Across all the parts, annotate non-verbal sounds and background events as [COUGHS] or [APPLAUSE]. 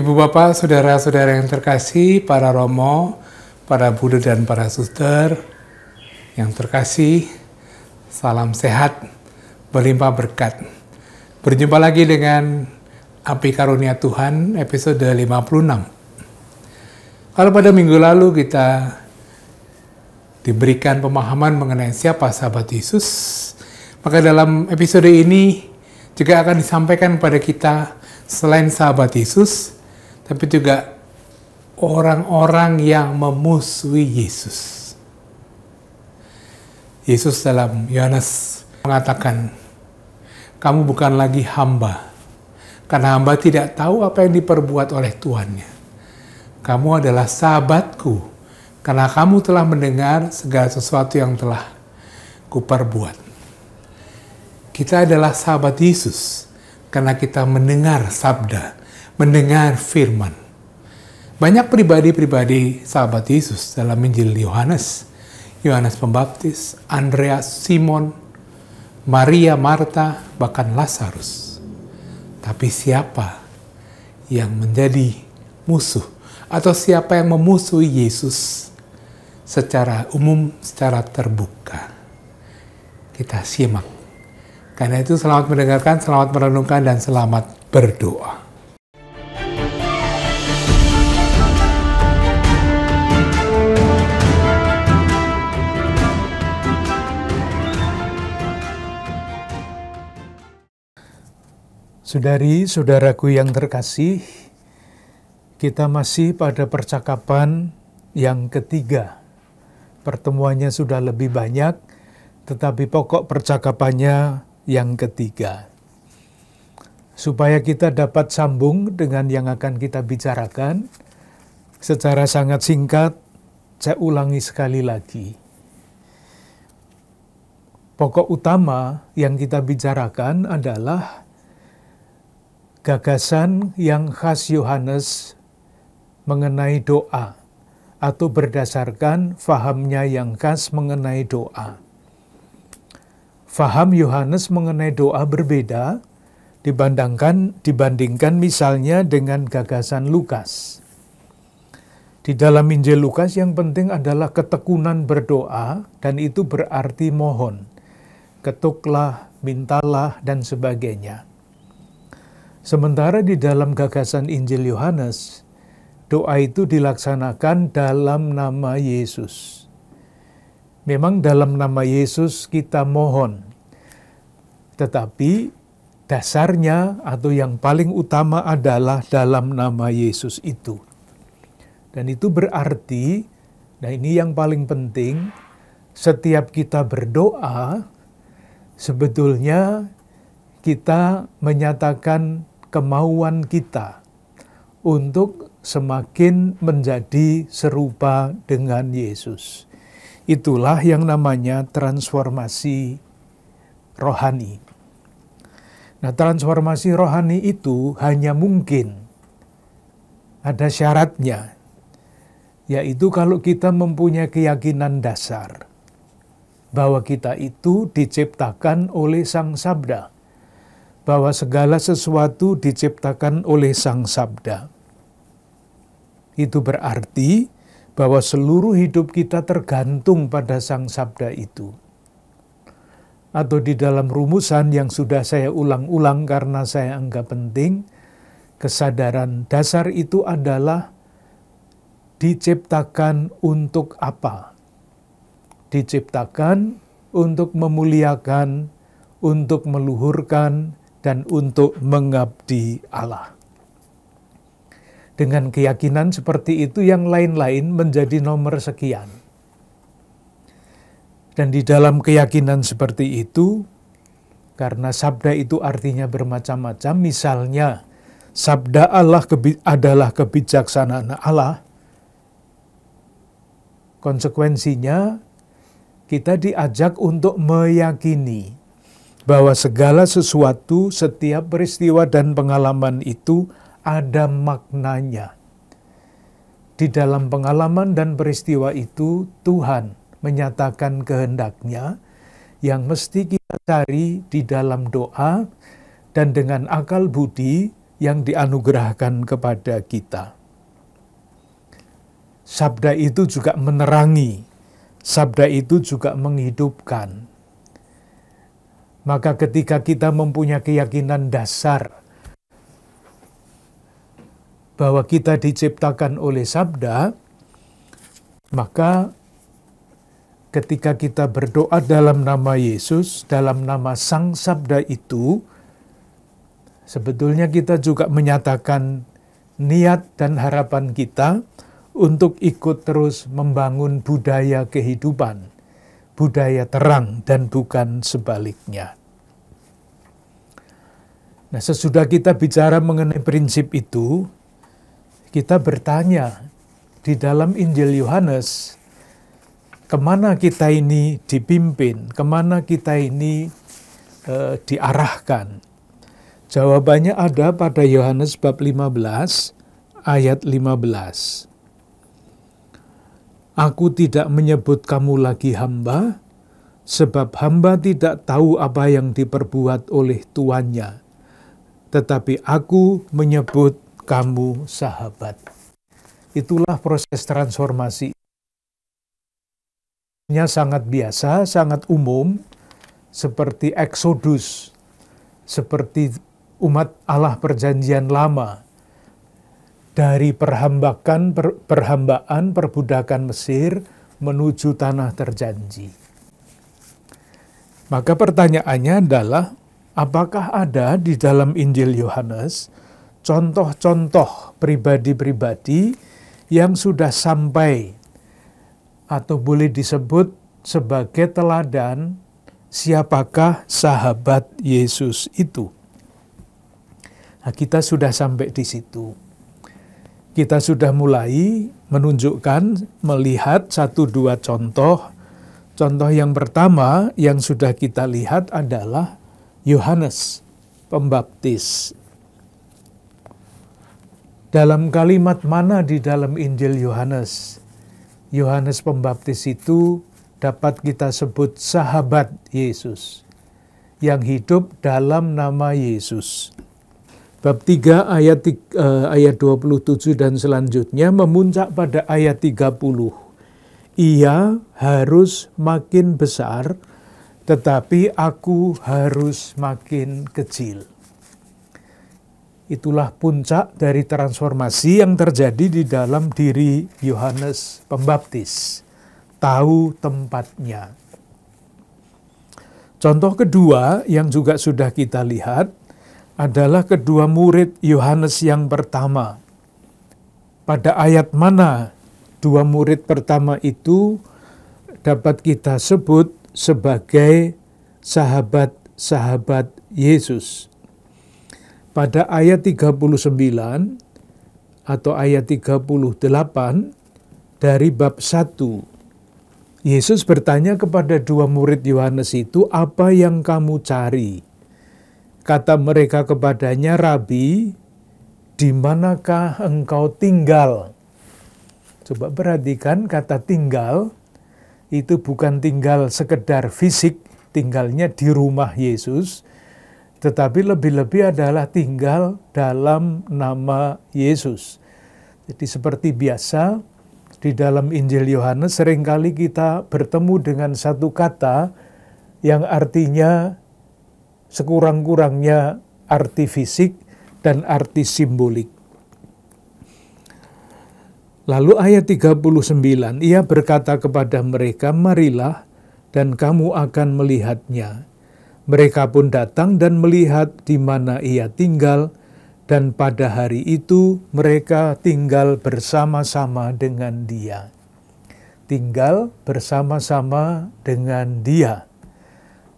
Ibu bapak, saudara-saudara yang terkasih, para romo, para buddha dan para suster yang terkasih, salam sehat, berlimpah berkat. Berjumpa lagi dengan Api Karunia Tuhan episode 56. Kalau pada minggu lalu kita diberikan pemahaman mengenai siapa sahabat Yesus, maka dalam episode ini juga akan disampaikan kepada kita selain sahabat Yesus, tapi juga orang-orang yang memusuhi Yesus. Yesus dalam Yohanes mengatakan, kamu bukan lagi hamba, karena hamba tidak tahu apa yang diperbuat oleh tuannya. Kamu adalah sahabatku, karena kamu telah mendengar segala sesuatu yang telah kuperbuat. Kita adalah sahabat Yesus, karena kita mendengar sabda mendengar firman. Banyak pribadi-pribadi sahabat Yesus dalam Injil Yohanes, Yohanes Pembaptis, Andreas, Simon, Maria, Marta, bahkan Lazarus. Tapi siapa yang menjadi musuh atau siapa yang memusuhi Yesus secara umum, secara terbuka? Kita simak. Karena itu selamat mendengarkan, selamat merenungkan, dan selamat berdoa. Saudari-saudaraku yang terkasih, kita masih pada percakapan yang ketiga. Pertemuannya sudah lebih banyak, tetapi pokok percakapannya yang ketiga. Supaya kita dapat sambung dengan yang akan kita bicarakan, secara sangat singkat, saya ulangi sekali lagi. Pokok utama yang kita bicarakan adalah gagasan yang khas Yohanes mengenai doa atau berdasarkan fahamnya yang khas mengenai doa. Faham Yohanes mengenai doa berbeda dibandingkan dibandingkan misalnya dengan gagasan Lukas. Di dalam Injil Lukas yang penting adalah ketekunan berdoa dan itu berarti mohon. Ketuklah, mintalah dan sebagainya. Sementara di dalam gagasan Injil Yohanes, doa itu dilaksanakan dalam nama Yesus. Memang dalam nama Yesus kita mohon, tetapi dasarnya atau yang paling utama adalah dalam nama Yesus itu. Dan itu berarti, nah ini yang paling penting, setiap kita berdoa, sebetulnya kita menyatakan kemauan kita untuk semakin menjadi serupa dengan Yesus. Itulah yang namanya transformasi rohani. Nah, transformasi rohani itu hanya mungkin. Ada syaratnya, yaitu kalau kita mempunyai keyakinan dasar bahwa kita itu diciptakan oleh Sang Sabda bahwa segala sesuatu diciptakan oleh Sang Sabda. Itu berarti bahwa seluruh hidup kita tergantung pada Sang Sabda itu. Atau di dalam rumusan yang sudah saya ulang-ulang karena saya anggap penting, kesadaran dasar itu adalah diciptakan untuk apa? Diciptakan untuk memuliakan, untuk meluhurkan, dan untuk mengabdi Allah. Dengan keyakinan seperti itu yang lain-lain menjadi nomor sekian. Dan di dalam keyakinan seperti itu, karena sabda itu artinya bermacam-macam, misalnya sabda Allah adalah kebijaksanaan Allah, konsekuensinya kita diajak untuk meyakini bahwa segala sesuatu, setiap peristiwa dan pengalaman itu ada maknanya. Di dalam pengalaman dan peristiwa itu, Tuhan menyatakan kehendaknya yang mesti kita cari di dalam doa dan dengan akal budi yang dianugerahkan kepada kita. Sabda itu juga menerangi, sabda itu juga menghidupkan, maka ketika kita mempunyai keyakinan dasar bahwa kita diciptakan oleh sabda, maka ketika kita berdoa dalam nama Yesus, dalam nama Sang Sabda itu, sebetulnya kita juga menyatakan niat dan harapan kita untuk ikut terus membangun budaya kehidupan budaya terang dan bukan sebaliknya. Nah, sesudah kita bicara mengenai prinsip itu, kita bertanya di dalam Injil Yohanes, kemana kita ini dipimpin, kemana kita ini e, diarahkan. Jawabannya ada pada Yohanes bab 15 ayat 15. Aku tidak menyebut kamu lagi hamba, sebab hamba tidak tahu apa yang diperbuat oleh tuannya. Tetapi aku menyebut kamu sahabat. Itulah proses transformasi. Nya sangat biasa, sangat umum, seperti eksodus, seperti umat Allah perjanjian lama, dari perhambakan, per, perhambaan, perbudakan Mesir menuju tanah terjanji. Maka pertanyaannya adalah, apakah ada di dalam Injil Yohanes contoh-contoh pribadi-pribadi yang sudah sampai atau boleh disebut sebagai teladan siapakah sahabat Yesus itu? Nah, kita sudah sampai di situ kita sudah mulai menunjukkan, melihat satu dua contoh. Contoh yang pertama yang sudah kita lihat adalah Yohanes Pembaptis. Dalam kalimat mana di dalam Injil Yohanes? Yohanes Pembaptis itu dapat kita sebut sahabat Yesus yang hidup dalam nama Yesus. Bab 3 ayat, uh, ayat 27 dan selanjutnya memuncak pada ayat 30. Ia harus makin besar, tetapi aku harus makin kecil. Itulah puncak dari transformasi yang terjadi di dalam diri Yohanes Pembaptis. Tahu tempatnya. Contoh kedua yang juga sudah kita lihat adalah kedua murid Yohanes yang pertama. Pada ayat mana dua murid pertama itu dapat kita sebut sebagai sahabat-sahabat Yesus. Pada ayat 39 atau ayat 38 dari bab 1, Yesus bertanya kepada dua murid Yohanes itu, apa yang kamu cari? Kata mereka kepadanya, Rabi, di manakah engkau tinggal? Coba perhatikan kata tinggal, itu bukan tinggal sekedar fisik, tinggalnya di rumah Yesus, tetapi lebih-lebih adalah tinggal dalam nama Yesus. Jadi seperti biasa, di dalam Injil Yohanes seringkali kita bertemu dengan satu kata yang artinya sekurang-kurangnya arti fisik dan arti simbolik. Lalu ayat 39, ia berkata kepada mereka, marilah dan kamu akan melihatnya. Mereka pun datang dan melihat di mana ia tinggal, dan pada hari itu mereka tinggal bersama-sama dengan dia. Tinggal bersama-sama dengan dia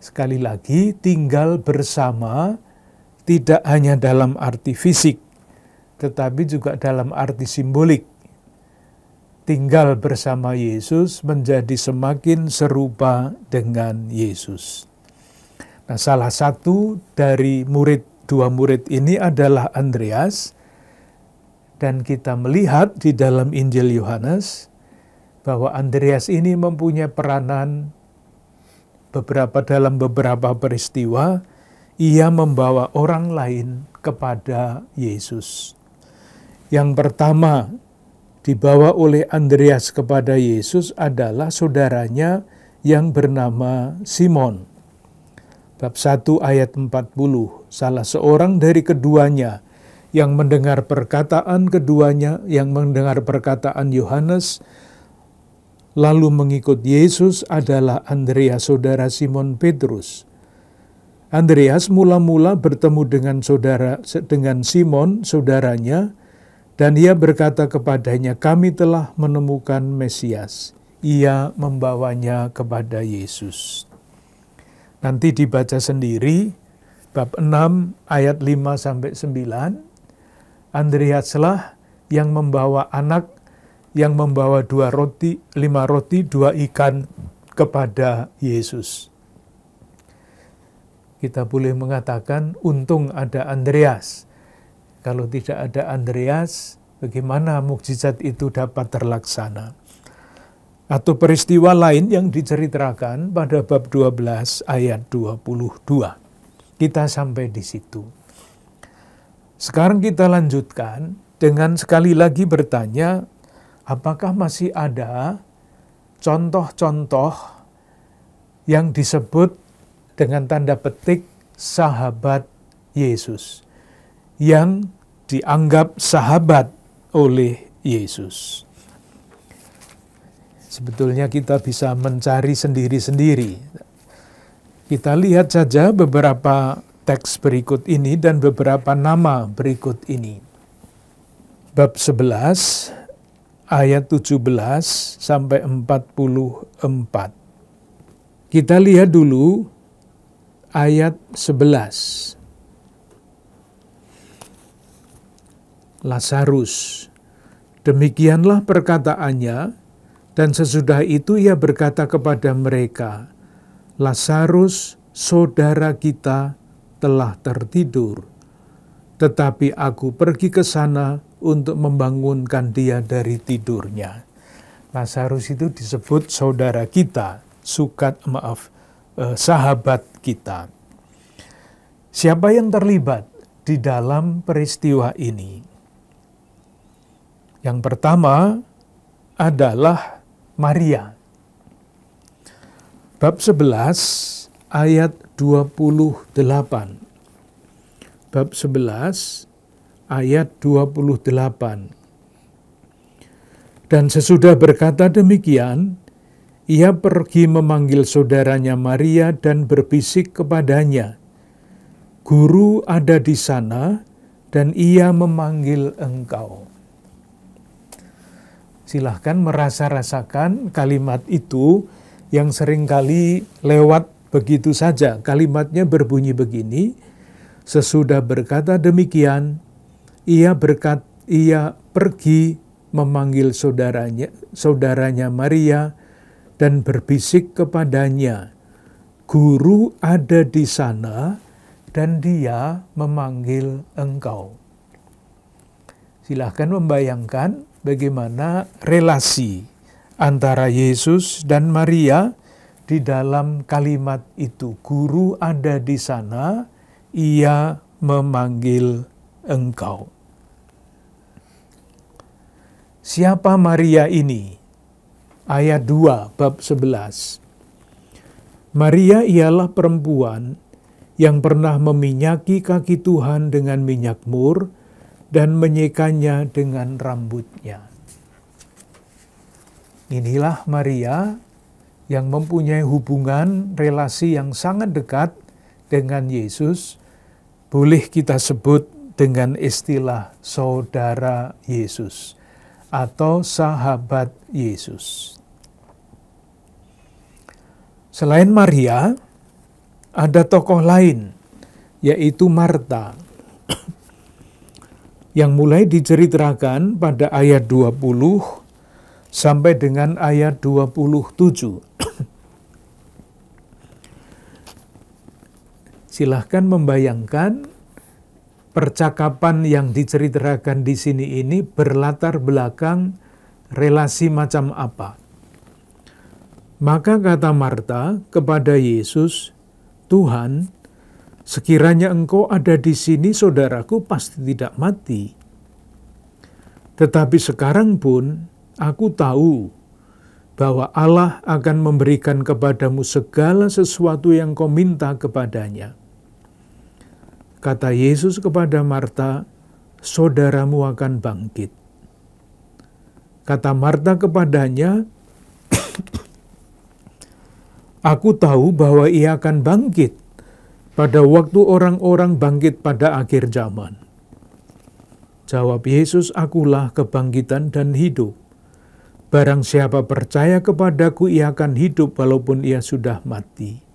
sekali lagi tinggal bersama tidak hanya dalam arti fisik, tetapi juga dalam arti simbolik. Tinggal bersama Yesus menjadi semakin serupa dengan Yesus. Nah, salah satu dari murid dua murid ini adalah Andreas dan kita melihat di dalam Injil Yohanes bahwa Andreas ini mempunyai peranan beberapa dalam beberapa peristiwa ia membawa orang lain kepada Yesus. Yang pertama dibawa oleh Andreas kepada Yesus adalah saudaranya yang bernama Simon. Bab 1 ayat 40, salah seorang dari keduanya yang mendengar perkataan keduanya, yang mendengar perkataan Yohanes, lalu mengikut Yesus adalah Andreas saudara Simon Petrus. Andreas mula-mula bertemu dengan saudara dengan Simon saudaranya dan ia berkata kepadanya kami telah menemukan Mesias. Ia membawanya kepada Yesus. Nanti dibaca sendiri bab 6 ayat 5 sampai 9. Andreaslah yang membawa anak yang membawa dua roti, lima roti, dua ikan kepada Yesus. Kita boleh mengatakan untung ada Andreas. Kalau tidak ada Andreas, bagaimana mukjizat itu dapat terlaksana? Atau peristiwa lain yang diceritakan pada bab 12 ayat 22. Kita sampai di situ. Sekarang kita lanjutkan dengan sekali lagi bertanya, apakah masih ada contoh-contoh yang disebut dengan tanda petik sahabat Yesus yang dianggap sahabat oleh Yesus. Sebetulnya kita bisa mencari sendiri-sendiri. Kita lihat saja beberapa teks berikut ini dan beberapa nama berikut ini. Bab 11 ayat 17 sampai 44. Kita lihat dulu ayat 11. Lazarus. Demikianlah perkataannya, dan sesudah itu ia berkata kepada mereka, Lazarus, saudara kita, telah tertidur. Tetapi aku pergi ke sana untuk membangunkan dia dari tidurnya. Lazarus nah, itu disebut saudara kita, sukat maaf, eh, sahabat kita. Siapa yang terlibat di dalam peristiwa ini? Yang pertama adalah Maria. Bab 11 ayat 28. Bab 11 ayat 28. Dan sesudah berkata demikian, ia pergi memanggil saudaranya Maria dan berbisik kepadanya, "Guru ada di sana dan ia memanggil engkau." Silahkan merasa-rasakan kalimat itu yang seringkali lewat begitu saja. Kalimatnya berbunyi begini, sesudah berkata demikian, ia berkat ia pergi memanggil saudaranya, saudaranya Maria dan berbisik kepadanya, "Guru ada di sana dan dia memanggil engkau." Silahkan membayangkan bagaimana relasi antara Yesus dan Maria di dalam kalimat itu. Guru ada di sana, ia memanggil engkau. Siapa Maria ini? Ayat 2 bab 11. Maria ialah perempuan yang pernah meminyaki kaki Tuhan dengan minyak mur dan menyekanya dengan rambutnya. Inilah Maria yang mempunyai hubungan relasi yang sangat dekat dengan Yesus, boleh kita sebut dengan istilah saudara Yesus atau sahabat Yesus. Selain Maria, ada tokoh lain, yaitu Marta, [CLEARS THROAT] yang mulai diceritakan pada ayat 20 sampai dengan ayat 27. [CLEARS THROAT] Silahkan membayangkan percakapan yang diceritakan di sini ini berlatar belakang relasi macam apa. Maka kata Marta kepada Yesus, Tuhan, sekiranya engkau ada di sini, saudaraku pasti tidak mati. Tetapi sekarang pun aku tahu bahwa Allah akan memberikan kepadamu segala sesuatu yang kau minta kepadanya.' Kata Yesus kepada Marta, saudaramu akan bangkit. Kata Marta kepadanya, [COUGHS] Aku tahu bahwa ia akan bangkit pada waktu orang-orang bangkit pada akhir zaman. Jawab Yesus, "Akulah kebangkitan dan hidup. Barang siapa percaya kepadaku, ia akan hidup walaupun ia sudah mati."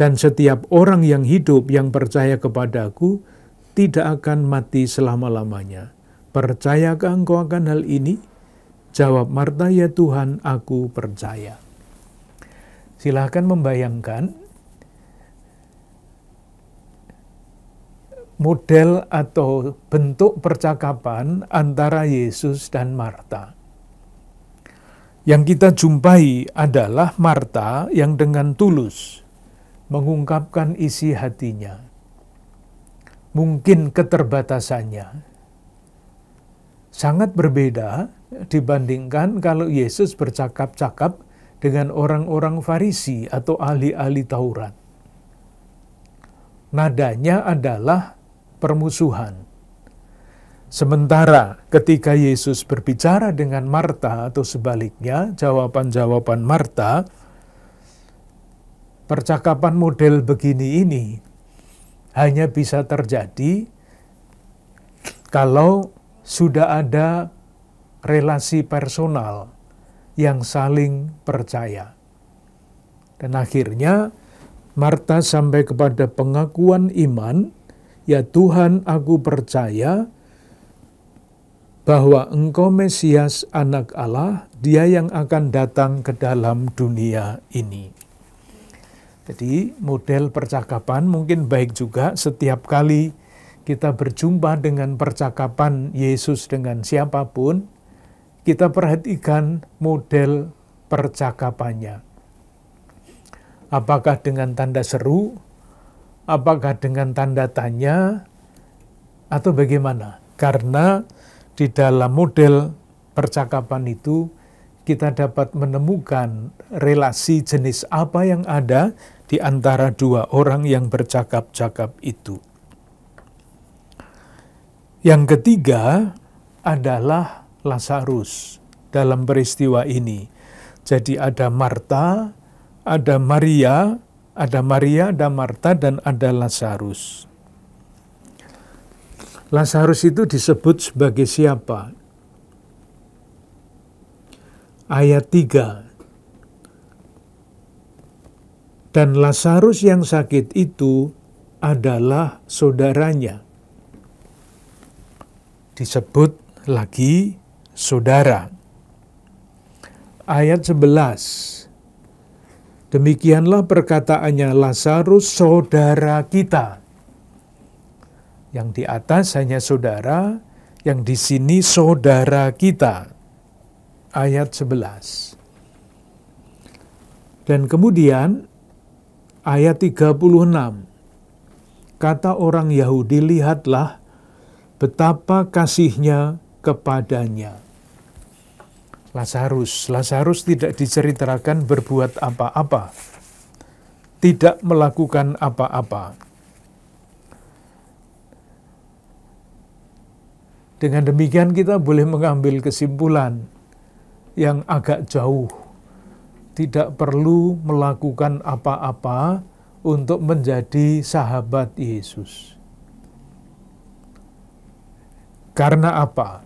Dan setiap orang yang hidup yang percaya kepadaku tidak akan mati selama-lamanya. Percayakah engkau akan hal ini? Jawab Marta, ya Tuhan, aku percaya. Silahkan membayangkan model atau bentuk percakapan antara Yesus dan Marta. Yang kita jumpai adalah Marta yang dengan tulus mengungkapkan isi hatinya, mungkin keterbatasannya, sangat berbeda dibandingkan kalau Yesus bercakap-cakap dengan orang-orang Farisi atau ahli-ahli Taurat. Nadanya adalah permusuhan. Sementara ketika Yesus berbicara dengan Marta atau sebaliknya, jawaban-jawaban Marta percakapan model begini ini hanya bisa terjadi kalau sudah ada relasi personal yang saling percaya. Dan akhirnya Marta sampai kepada pengakuan iman, ya Tuhan aku percaya bahwa engkau Mesias anak Allah, dia yang akan datang ke dalam dunia ini. Jadi model percakapan mungkin baik juga setiap kali kita berjumpa dengan percakapan Yesus dengan siapapun, kita perhatikan model percakapannya. Apakah dengan tanda seru, apakah dengan tanda tanya, atau bagaimana? Karena di dalam model percakapan itu kita dapat menemukan relasi jenis apa yang ada di antara dua orang yang bercakap-cakap itu. Yang ketiga adalah Lazarus dalam peristiwa ini. Jadi ada Marta, ada Maria, ada Maria, ada Marta, dan ada Lazarus. Lazarus itu disebut sebagai siapa? Ayat 3, dan Lazarus yang sakit itu adalah saudaranya. Disebut lagi saudara. Ayat 11. Demikianlah perkataannya Lazarus saudara kita. Yang di atas hanya saudara, yang di sini saudara kita. Ayat 11. Dan kemudian ayat 36. Kata orang Yahudi, lihatlah betapa kasihnya kepadanya. Lazarus, Lazarus tidak diceritakan berbuat apa-apa, tidak melakukan apa-apa. Dengan demikian kita boleh mengambil kesimpulan yang agak jauh tidak perlu melakukan apa-apa untuk menjadi sahabat Yesus. Karena apa?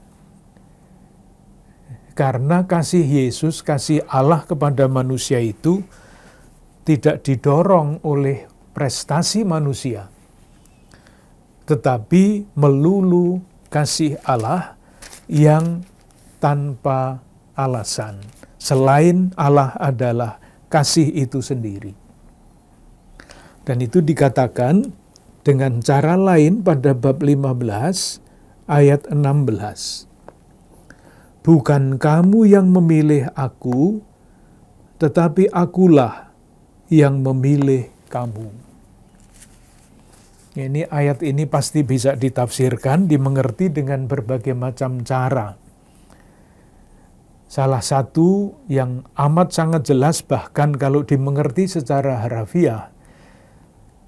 Karena kasih Yesus, kasih Allah kepada manusia itu tidak didorong oleh prestasi manusia, tetapi melulu kasih Allah yang tanpa alasan selain Allah adalah kasih itu sendiri. Dan itu dikatakan dengan cara lain pada bab 15 ayat 16. Bukan kamu yang memilih aku, tetapi akulah yang memilih kamu. Ini ayat ini pasti bisa ditafsirkan, dimengerti dengan berbagai macam cara. Salah satu yang amat sangat jelas bahkan kalau dimengerti secara harafiah,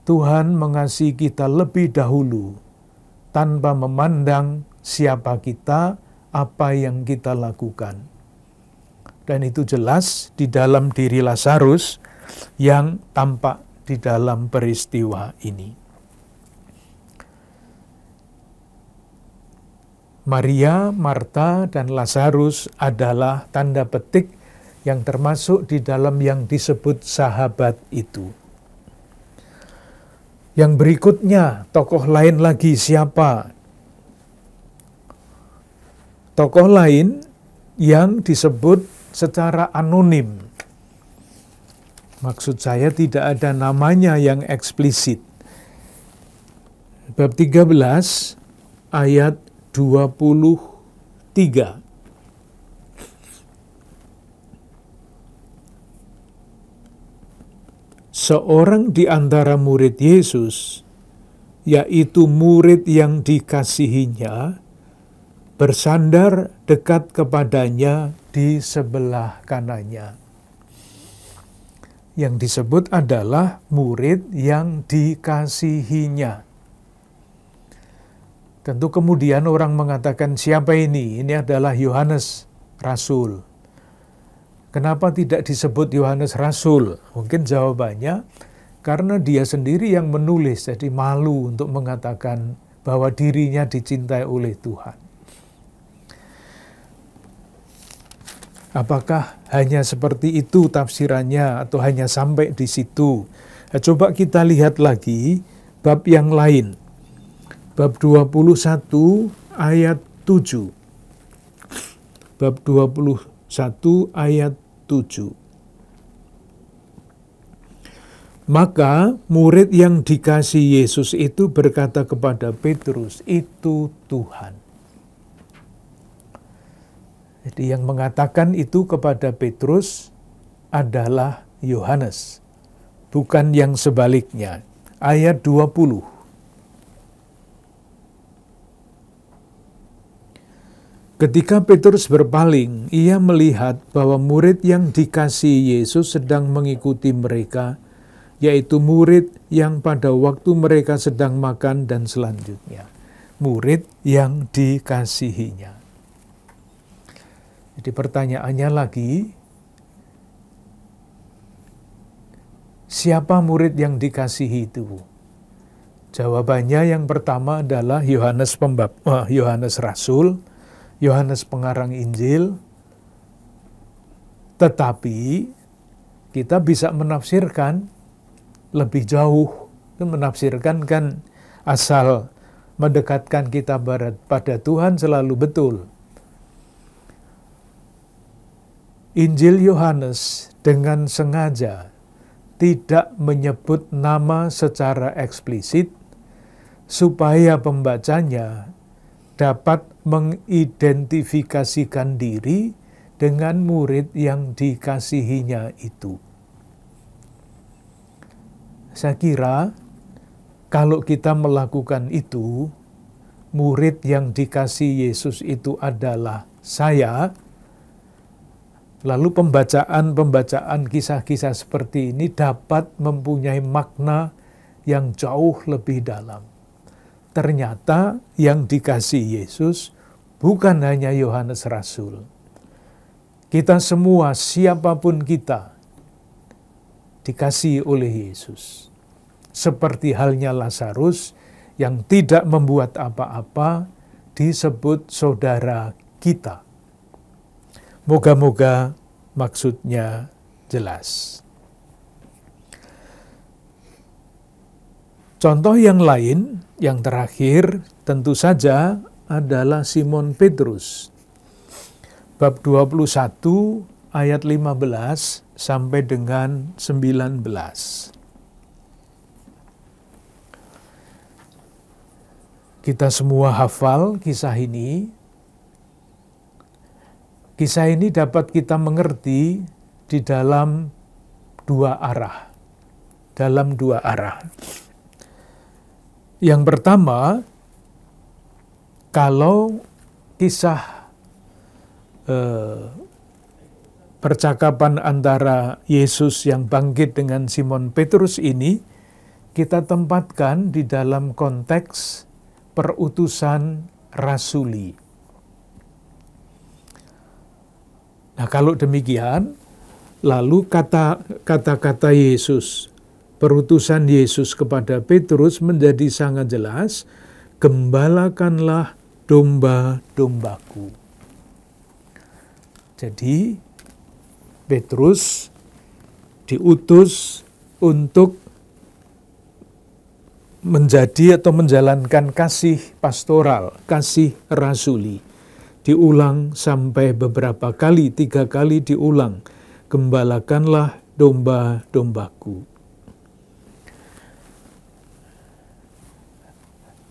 Tuhan mengasihi kita lebih dahulu tanpa memandang siapa kita, apa yang kita lakukan. Dan itu jelas di dalam diri Lazarus yang tampak di dalam peristiwa ini. Maria, Marta, dan Lazarus adalah tanda petik yang termasuk di dalam yang disebut sahabat itu. Yang berikutnya, tokoh lain lagi siapa? Tokoh lain yang disebut secara anonim. Maksud saya tidak ada namanya yang eksplisit. Bab 13 ayat 23 Seorang di antara murid Yesus, yaitu murid yang dikasihinya, bersandar dekat kepadanya di sebelah kanannya. Yang disebut adalah murid yang dikasihinya. Tentu kemudian orang mengatakan siapa ini? Ini adalah Yohanes Rasul. Kenapa tidak disebut Yohanes Rasul? Mungkin jawabannya karena dia sendiri yang menulis, jadi malu untuk mengatakan bahwa dirinya dicintai oleh Tuhan. Apakah hanya seperti itu tafsirannya atau hanya sampai di situ? Nah, coba kita lihat lagi bab yang lain bab 21 ayat 7. Bab 21 ayat 7. Maka murid yang dikasih Yesus itu berkata kepada Petrus, "Itu Tuhan." Jadi yang mengatakan itu kepada Petrus adalah Yohanes, bukan yang sebaliknya. Ayat 20. Ketika Petrus berpaling, ia melihat bahwa murid yang dikasihi Yesus sedang mengikuti mereka, yaitu murid yang pada waktu mereka sedang makan dan selanjutnya. Murid yang dikasihinya. Jadi pertanyaannya lagi, siapa murid yang dikasihi itu? Jawabannya yang pertama adalah Yohanes Pembap, eh, Yohanes Rasul, Yohanes pengarang Injil, tetapi kita bisa menafsirkan lebih jauh. Menafsirkan kan asal mendekatkan kita pada Tuhan selalu betul. Injil Yohanes dengan sengaja tidak menyebut nama secara eksplisit supaya pembacanya dapat mengidentifikasikan diri dengan murid yang dikasihinya itu. Saya kira kalau kita melakukan itu, murid yang dikasih Yesus itu adalah saya. Lalu pembacaan-pembacaan kisah-kisah seperti ini dapat mempunyai makna yang jauh lebih dalam. Ternyata yang dikasih Yesus bukan hanya Yohanes Rasul. Kita semua, siapapun kita, dikasihi oleh Yesus. Seperti halnya Lazarus yang tidak membuat apa-apa, disebut saudara kita. Moga-moga maksudnya jelas. Contoh yang lain, yang terakhir, tentu saja adalah Simon Petrus. Bab 21 ayat 15 sampai dengan 19. Kita semua hafal kisah ini. Kisah ini dapat kita mengerti di dalam dua arah. Dalam dua arah. Yang pertama, kalau kisah eh, percakapan antara Yesus yang bangkit dengan Simon Petrus ini kita tempatkan di dalam konteks perutusan rasuli. Nah, kalau demikian, lalu kata kata Yesus, perutusan Yesus kepada Petrus menjadi sangat jelas, gembalakanlah domba-dombaku. Jadi Petrus diutus untuk menjadi atau menjalankan kasih pastoral, kasih rasuli. Diulang sampai beberapa kali, tiga kali diulang. Gembalakanlah domba-dombaku.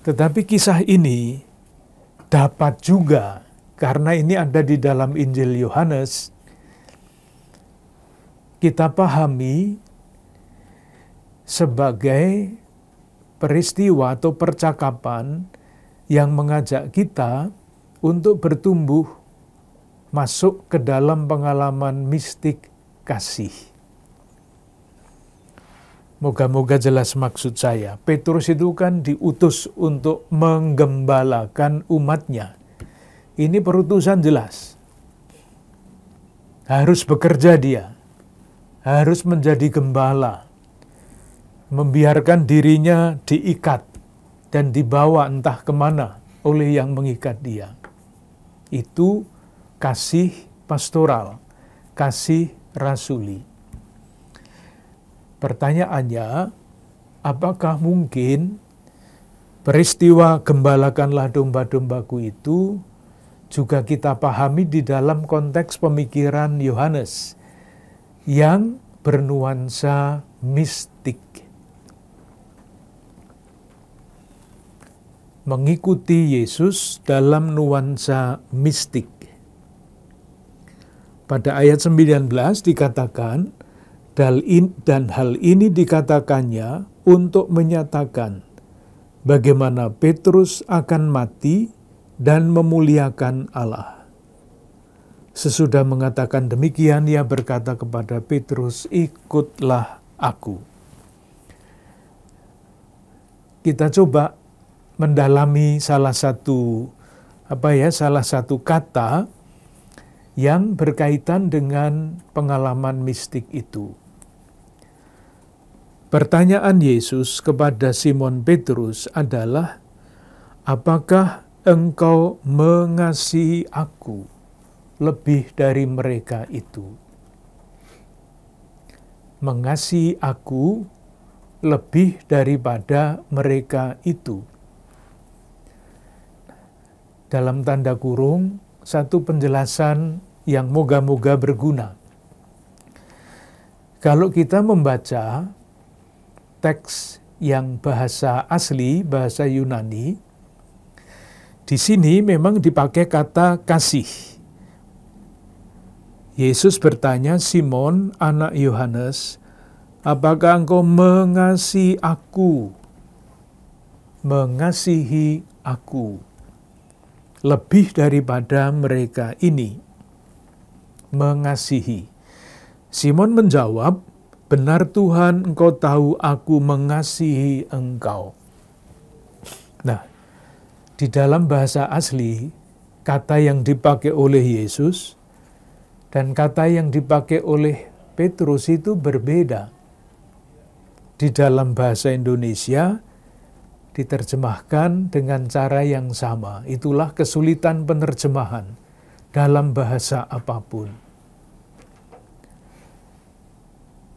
Tetapi kisah ini dapat juga karena ini ada di dalam Injil Yohanes kita pahami sebagai peristiwa atau percakapan yang mengajak kita untuk bertumbuh masuk ke dalam pengalaman mistik kasih. Moga-moga jelas maksud saya. Petrus itu kan diutus untuk menggembalakan umatnya. Ini perutusan jelas. Harus bekerja dia. Harus menjadi gembala. Membiarkan dirinya diikat dan dibawa entah kemana oleh yang mengikat dia. Itu kasih pastoral, kasih rasuli. Pertanyaannya, apakah mungkin peristiwa gembalakanlah domba-dombaku itu juga kita pahami di dalam konteks pemikiran Yohanes yang bernuansa mistik. Mengikuti Yesus dalam nuansa mistik. Pada ayat 19 dikatakan, dan hal ini dikatakannya untuk menyatakan bagaimana Petrus akan mati dan memuliakan Allah. Sesudah mengatakan demikian, ia berkata kepada Petrus, "Ikutlah aku." Kita coba mendalami salah satu apa ya, salah satu kata yang berkaitan dengan pengalaman mistik itu. Pertanyaan Yesus kepada Simon Petrus adalah, "Apakah engkau mengasihi Aku lebih dari mereka itu?" Mengasihi Aku lebih daripada mereka itu. Dalam tanda kurung, satu penjelasan yang moga-moga berguna. Kalau kita membaca teks yang bahasa asli, bahasa Yunani, di sini memang dipakai kata kasih. Yesus bertanya, Simon, anak Yohanes, apakah engkau mengasihi aku? Mengasihi aku. Lebih daripada mereka ini. Mengasihi. Simon menjawab, Benar Tuhan, Engkau tahu aku mengasihi Engkau. Nah, di dalam bahasa asli, kata yang dipakai oleh Yesus dan kata yang dipakai oleh Petrus itu berbeda. Di dalam bahasa Indonesia, diterjemahkan dengan cara yang sama. Itulah kesulitan penerjemahan dalam bahasa apapun.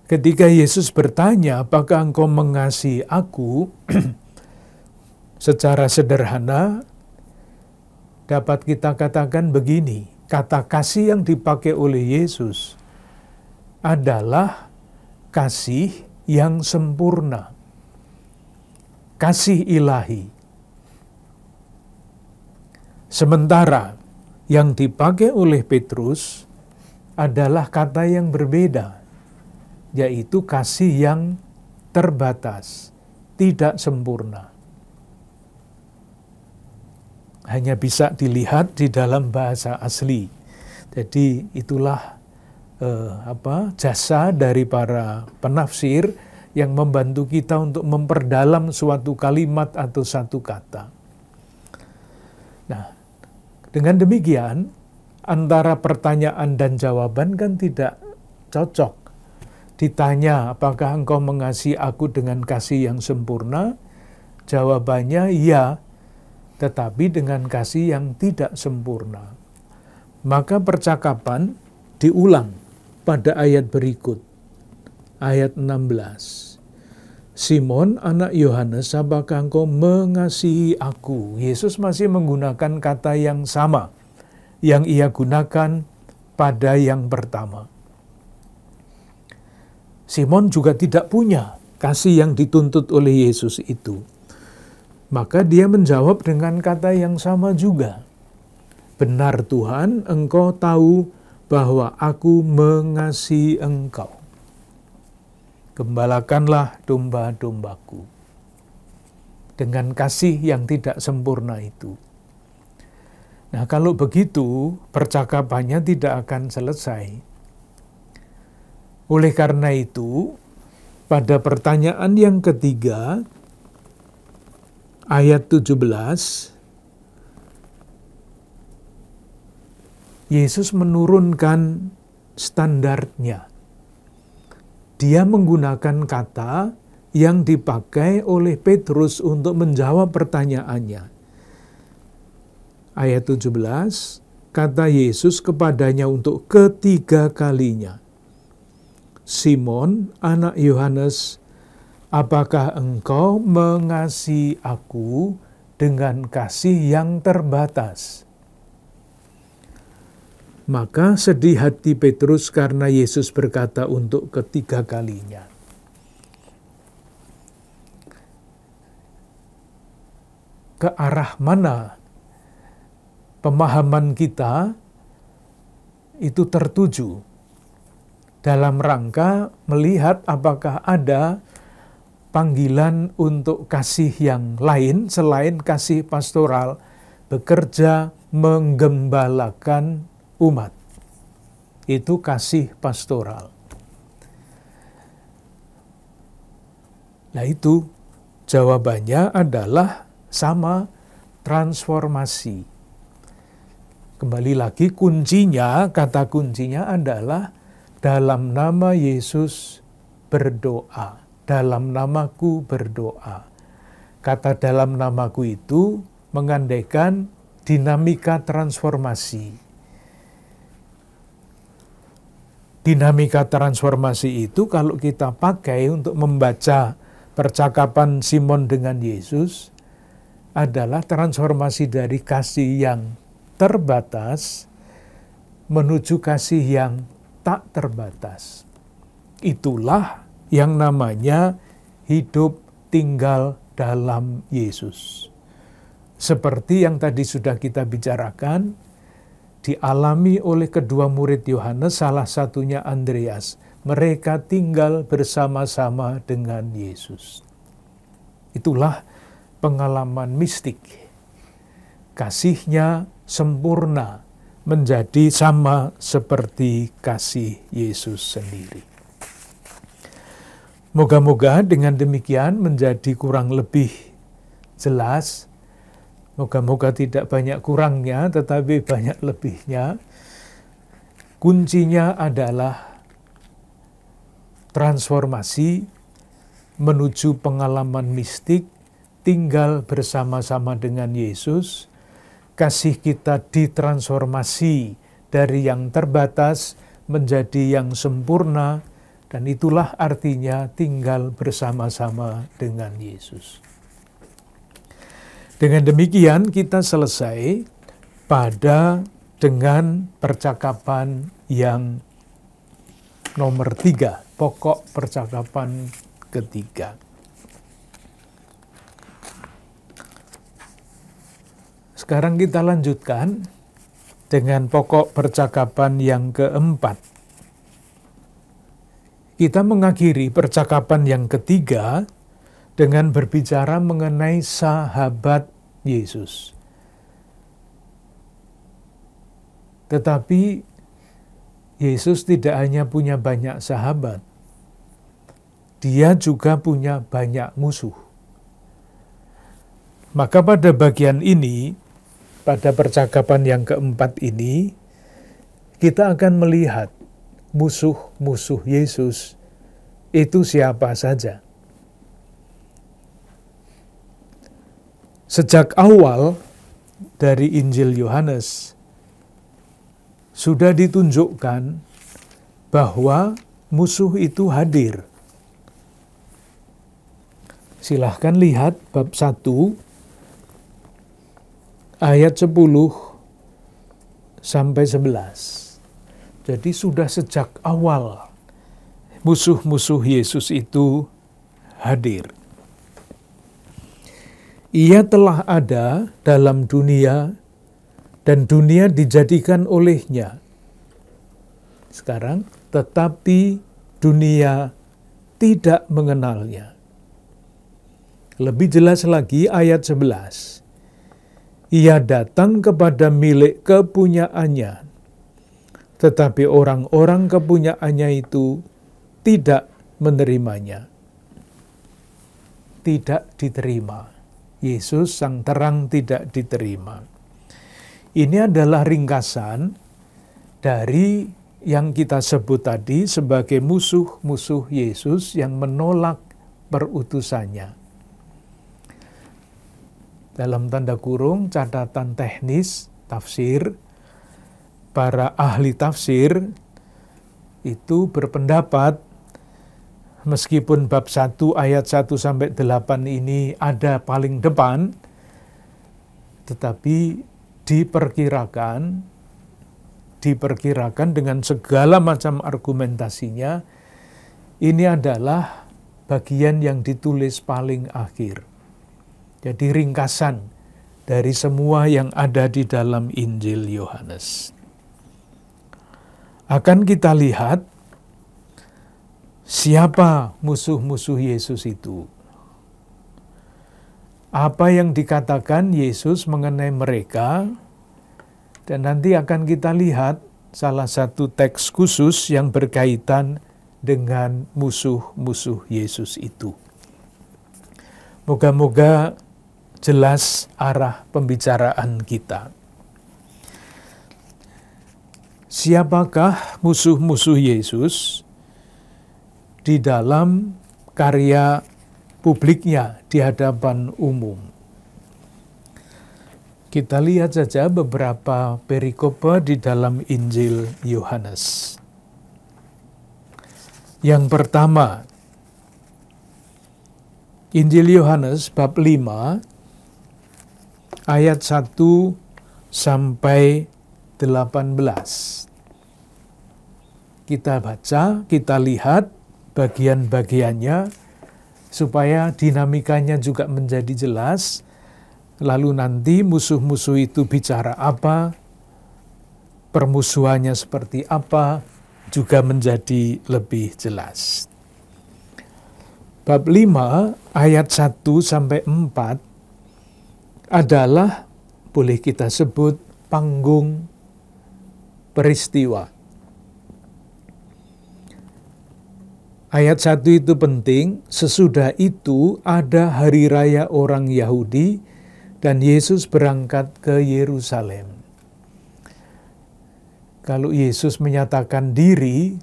ketika Yesus bertanya, "Apakah engkau mengasihi Aku?" [CLEARS THROAT] secara sederhana dapat kita katakan begini, kata kasih yang dipakai oleh Yesus adalah kasih yang sempurna. Kasih ilahi. Sementara yang dipakai oleh Petrus adalah kata yang berbeda yaitu kasih yang terbatas, tidak sempurna. Hanya bisa dilihat di dalam bahasa asli. Jadi itulah eh, apa jasa dari para penafsir yang membantu kita untuk memperdalam suatu kalimat atau satu kata. Nah, dengan demikian antara pertanyaan dan jawaban kan tidak cocok ditanya, apakah engkau mengasihi aku dengan kasih yang sempurna? Jawabannya ya, tetapi dengan kasih yang tidak sempurna. Maka percakapan diulang pada ayat berikut. Ayat 16. Simon anak Yohanes, apakah engkau mengasihi aku? Yesus masih menggunakan kata yang sama yang ia gunakan pada yang pertama. Simon juga tidak punya kasih yang dituntut oleh Yesus itu. Maka dia menjawab dengan kata yang sama juga. Benar Tuhan, engkau tahu bahwa aku mengasihi engkau. Gembalakanlah domba-dombaku dengan kasih yang tidak sempurna itu. Nah, kalau begitu, percakapannya tidak akan selesai oleh karena itu, pada pertanyaan yang ketiga, ayat 17, Yesus menurunkan standarnya. Dia menggunakan kata yang dipakai oleh Petrus untuk menjawab pertanyaannya. Ayat 17, kata Yesus kepadanya untuk ketiga kalinya. Simon, anak Yohanes, apakah engkau mengasihi aku dengan kasih yang terbatas?' Maka sedih hati Petrus karena Yesus berkata untuk ketiga kalinya. Ke arah mana pemahaman kita itu tertuju? dalam rangka melihat apakah ada panggilan untuk kasih yang lain selain kasih pastoral, bekerja menggembalakan umat. Itu kasih pastoral. Nah, itu jawabannya adalah sama transformasi. Kembali lagi kuncinya, kata kuncinya adalah dalam nama Yesus berdoa. Dalam namaku berdoa. Kata dalam namaku itu mengandaikan dinamika transformasi. Dinamika transformasi itu kalau kita pakai untuk membaca percakapan Simon dengan Yesus adalah transformasi dari kasih yang terbatas menuju kasih yang tak terbatas. Itulah yang namanya hidup tinggal dalam Yesus. Seperti yang tadi sudah kita bicarakan, dialami oleh kedua murid Yohanes, salah satunya Andreas. Mereka tinggal bersama-sama dengan Yesus. Itulah pengalaman mistik. Kasihnya sempurna, menjadi sama seperti kasih Yesus sendiri. Moga-moga dengan demikian menjadi kurang lebih jelas. Moga-moga tidak banyak kurangnya, tetapi banyak lebihnya. Kuncinya adalah transformasi menuju pengalaman mistik, tinggal bersama-sama dengan Yesus, kasih kita ditransformasi dari yang terbatas menjadi yang sempurna, dan itulah artinya tinggal bersama-sama dengan Yesus. Dengan demikian, kita selesai pada dengan percakapan yang nomor tiga, pokok percakapan ketiga. Sekarang kita lanjutkan dengan pokok percakapan yang keempat. Kita mengakhiri percakapan yang ketiga dengan berbicara mengenai sahabat Yesus. Tetapi Yesus tidak hanya punya banyak sahabat, dia juga punya banyak musuh. Maka pada bagian ini pada percakapan yang keempat ini, kita akan melihat musuh-musuh Yesus itu siapa saja. Sejak awal dari Injil Yohanes, sudah ditunjukkan bahwa musuh itu hadir. Silahkan lihat bab 1 ayat 10 sampai 11. Jadi sudah sejak awal musuh-musuh Yesus itu hadir. Ia telah ada dalam dunia dan dunia dijadikan olehnya. Sekarang tetapi dunia tidak mengenalnya. Lebih jelas lagi ayat 11 ia datang kepada milik kepunyaannya. Tetapi orang-orang kepunyaannya itu tidak menerimanya. Tidak diterima. Yesus sang terang tidak diterima. Ini adalah ringkasan dari yang kita sebut tadi sebagai musuh-musuh Yesus yang menolak perutusannya dalam tanda kurung catatan teknis tafsir para ahli tafsir itu berpendapat meskipun bab 1 ayat 1 sampai 8 ini ada paling depan tetapi diperkirakan diperkirakan dengan segala macam argumentasinya ini adalah bagian yang ditulis paling akhir. Jadi ringkasan dari semua yang ada di dalam Injil Yohanes. Akan kita lihat siapa musuh-musuh Yesus itu. Apa yang dikatakan Yesus mengenai mereka, dan nanti akan kita lihat salah satu teks khusus yang berkaitan dengan musuh-musuh Yesus itu. Moga-moga jelas arah pembicaraan kita. Siapakah musuh-musuh Yesus di dalam karya publiknya di hadapan umum? Kita lihat saja beberapa perikopa di dalam Injil Yohanes. Yang pertama, Injil Yohanes bab 5 ayat 1 sampai 18. Kita baca, kita lihat bagian-bagiannya supaya dinamikanya juga menjadi jelas. Lalu nanti musuh-musuh itu bicara apa, permusuhannya seperti apa, juga menjadi lebih jelas. Bab 5 ayat 1 sampai 4 adalah boleh kita sebut panggung peristiwa. Ayat satu itu penting, sesudah itu ada hari raya orang Yahudi dan Yesus berangkat ke Yerusalem. Kalau Yesus menyatakan diri,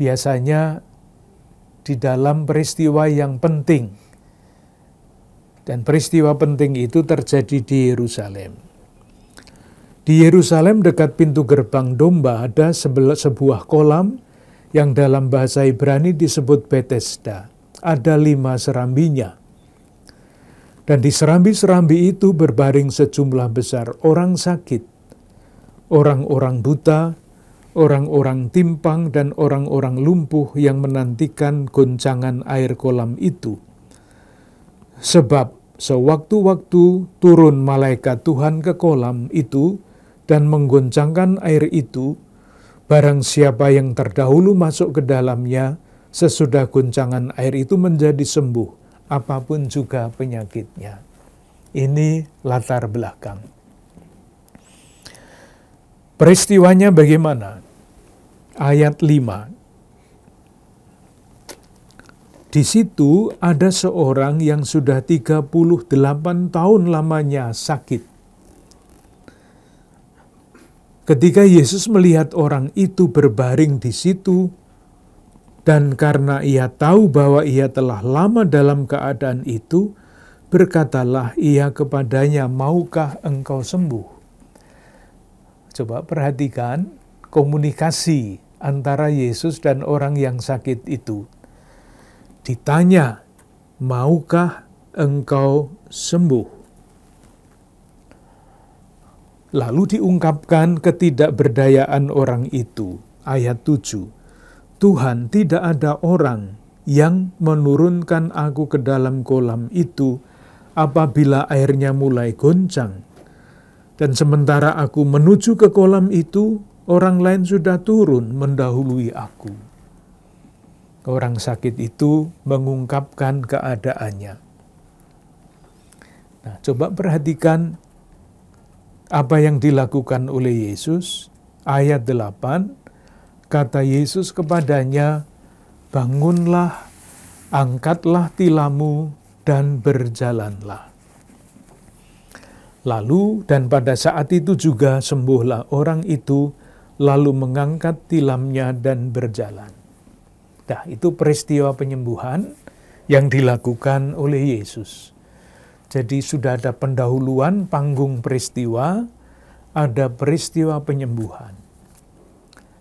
biasanya di dalam peristiwa yang penting dan peristiwa penting itu terjadi di Yerusalem. Di Yerusalem dekat pintu gerbang domba ada sebuah kolam yang dalam bahasa Ibrani disebut Bethesda. Ada lima serambinya. Dan di serambi-serambi itu berbaring sejumlah besar orang sakit, orang-orang buta, orang-orang timpang, dan orang-orang lumpuh yang menantikan goncangan air kolam itu. Sebab Sewaktu-waktu turun malaikat Tuhan ke kolam itu dan menggoncangkan air itu, barang siapa yang terdahulu masuk ke dalamnya, sesudah goncangan air itu menjadi sembuh, apapun juga penyakitnya. Ini latar belakang. Peristiwanya bagaimana? Ayat 5. Di situ ada seorang yang sudah 38 tahun lamanya sakit. Ketika Yesus melihat orang itu berbaring di situ, dan karena ia tahu bahwa ia telah lama dalam keadaan itu, berkatalah ia kepadanya, "Maukah engkau sembuh?" Coba perhatikan komunikasi antara Yesus dan orang yang sakit itu. Ditanya, "Maukah engkau sembuh?" Lalu diungkapkan ketidakberdayaan orang itu. Ayat 7. Tuhan, tidak ada orang yang menurunkan aku ke dalam kolam itu apabila airnya mulai goncang. Dan sementara aku menuju ke kolam itu, orang lain sudah turun mendahului aku orang sakit itu mengungkapkan keadaannya. Nah, coba perhatikan apa yang dilakukan oleh Yesus. Ayat 8, kata Yesus kepadanya, Bangunlah, angkatlah tilammu, dan berjalanlah. Lalu dan pada saat itu juga sembuhlah orang itu, lalu mengangkat tilamnya dan berjalan. Nah, itu peristiwa penyembuhan yang dilakukan oleh Yesus. Jadi sudah ada pendahuluan panggung peristiwa, ada peristiwa penyembuhan.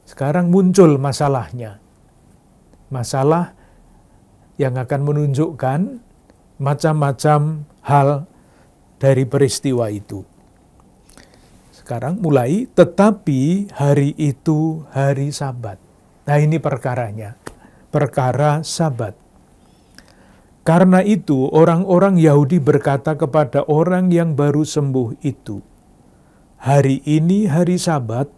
Sekarang muncul masalahnya. Masalah yang akan menunjukkan macam-macam hal dari peristiwa itu. Sekarang mulai, tetapi hari itu hari sabat. Nah ini perkaranya perkara Sabat. Karena itu, orang-orang Yahudi berkata kepada orang yang baru sembuh itu, "Hari ini hari Sabat,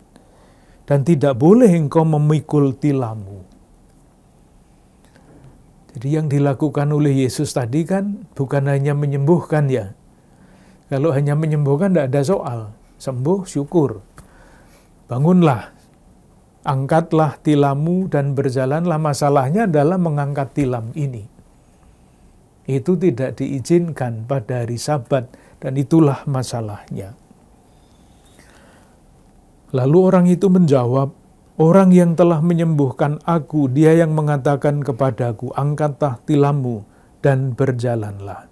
dan tidak boleh engkau memikul tilammu." Jadi, yang dilakukan oleh Yesus tadi kan bukan hanya menyembuhkan, ya. Kalau hanya menyembuhkan, tidak ada soal sembuh, syukur, bangunlah, Angkatlah tilammu dan berjalanlah. Masalahnya dalam mengangkat tilam ini. Itu tidak diizinkan pada hari Sabat dan itulah masalahnya. Lalu orang itu menjawab, Orang yang telah menyembuhkan aku, dia yang mengatakan kepadaku, angkatlah tilammu dan berjalanlah.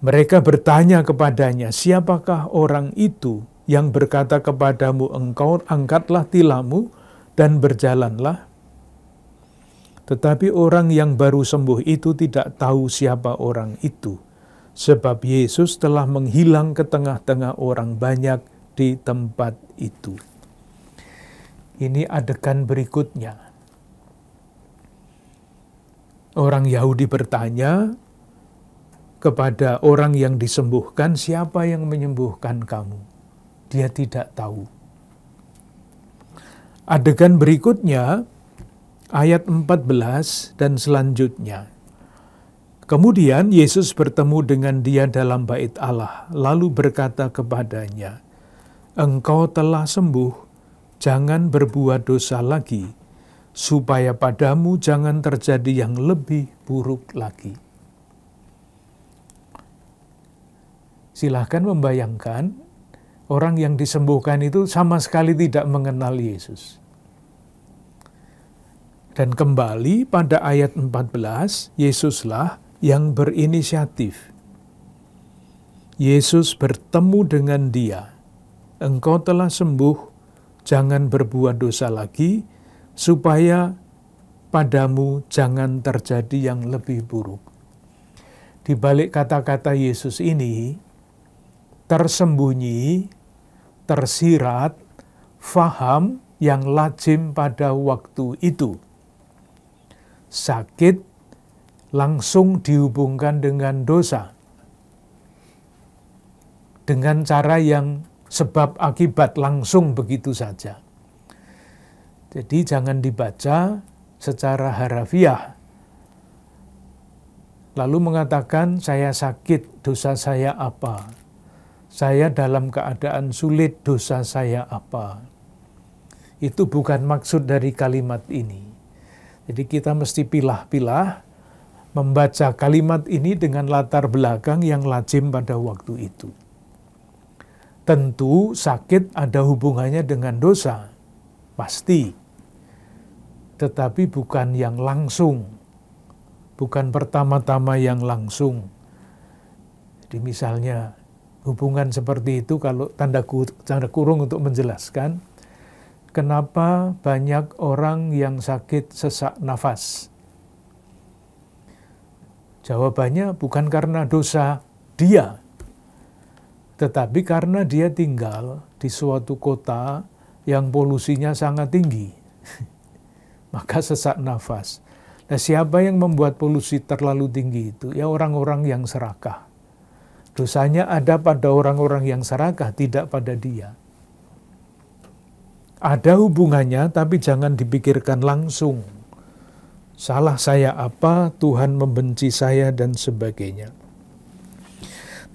Mereka bertanya kepadanya, siapakah orang itu? yang berkata kepadamu, engkau angkatlah tilammu dan berjalanlah. Tetapi orang yang baru sembuh itu tidak tahu siapa orang itu, sebab Yesus telah menghilang ke tengah-tengah orang banyak di tempat itu. Ini adegan berikutnya. Orang Yahudi bertanya kepada orang yang disembuhkan, "Siapa yang menyembuhkan kamu?" dia tidak tahu. Adegan berikutnya, ayat 14 dan selanjutnya. Kemudian Yesus bertemu dengan dia dalam bait Allah, lalu berkata kepadanya, Engkau telah sembuh, jangan berbuat dosa lagi, supaya padamu jangan terjadi yang lebih buruk lagi. Silahkan membayangkan orang yang disembuhkan itu sama sekali tidak mengenal Yesus. Dan kembali pada ayat 14, Yesuslah yang berinisiatif. Yesus bertemu dengan dia. Engkau telah sembuh, jangan berbuat dosa lagi, supaya padamu jangan terjadi yang lebih buruk. Di balik kata-kata Yesus ini, tersembunyi tersirat faham yang lazim pada waktu itu. Sakit langsung dihubungkan dengan dosa. Dengan cara yang sebab akibat langsung begitu saja. Jadi jangan dibaca secara harafiah. Lalu mengatakan saya sakit, dosa saya apa? saya dalam keadaan sulit, dosa saya apa. Itu bukan maksud dari kalimat ini. Jadi kita mesti pilah-pilah membaca kalimat ini dengan latar belakang yang lazim pada waktu itu. Tentu sakit ada hubungannya dengan dosa, pasti. Tetapi bukan yang langsung, bukan pertama-tama yang langsung. Jadi misalnya hubungan seperti itu kalau tanda, tanda kurung untuk menjelaskan kenapa banyak orang yang sakit sesak nafas. Jawabannya bukan karena dosa dia, tetapi karena dia tinggal di suatu kota yang polusinya sangat tinggi. [LAUGHS] Maka sesak nafas. Nah, siapa yang membuat polusi terlalu tinggi itu? Ya orang-orang yang serakah. Dosanya ada pada orang-orang yang serakah, tidak pada dia. Ada hubungannya, tapi jangan dipikirkan langsung. Salah saya apa, Tuhan membenci saya, dan sebagainya.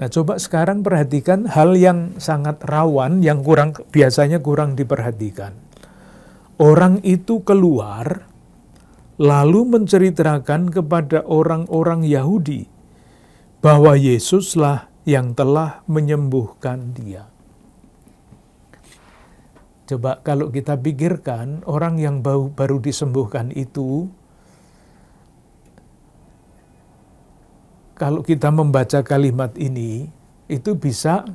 Nah, coba sekarang perhatikan hal yang sangat rawan, yang kurang biasanya kurang diperhatikan. Orang itu keluar, lalu menceritakan kepada orang-orang Yahudi bahwa Yesuslah yang telah menyembuhkan dia. Coba kalau kita pikirkan, orang yang baru, baru disembuhkan itu, kalau kita membaca kalimat ini, itu bisa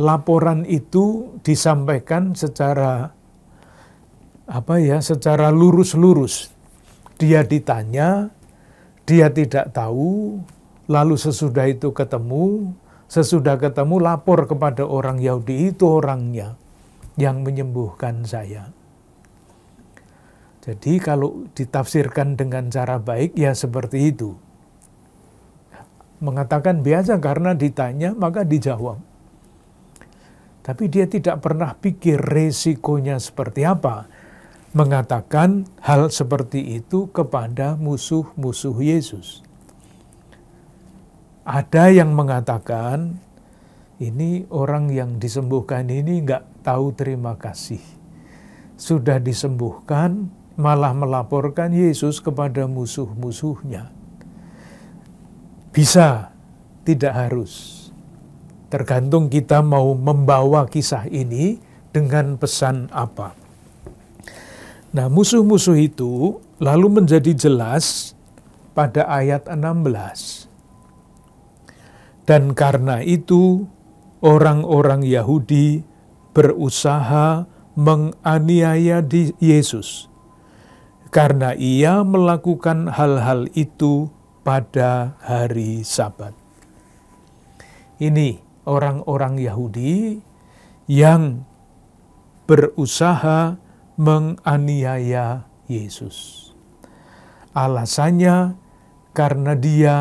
laporan itu disampaikan secara apa ya, secara lurus-lurus. Dia ditanya, dia tidak tahu, Lalu sesudah itu ketemu, sesudah ketemu lapor kepada orang Yahudi itu orangnya yang menyembuhkan saya. Jadi kalau ditafsirkan dengan cara baik ya seperti itu. Mengatakan biasa karena ditanya maka dijawab. Tapi dia tidak pernah pikir resikonya seperti apa. Mengatakan hal seperti itu kepada musuh-musuh Yesus ada yang mengatakan ini orang yang disembuhkan ini nggak tahu terima kasih. Sudah disembuhkan, malah melaporkan Yesus kepada musuh-musuhnya. Bisa, tidak harus. Tergantung kita mau membawa kisah ini dengan pesan apa. Nah, musuh-musuh itu lalu menjadi jelas pada ayat 16 dan karena itu, orang-orang Yahudi berusaha menganiaya Yesus karena ia melakukan hal-hal itu pada hari Sabat. Ini orang-orang Yahudi yang berusaha menganiaya Yesus. Alasannya karena dia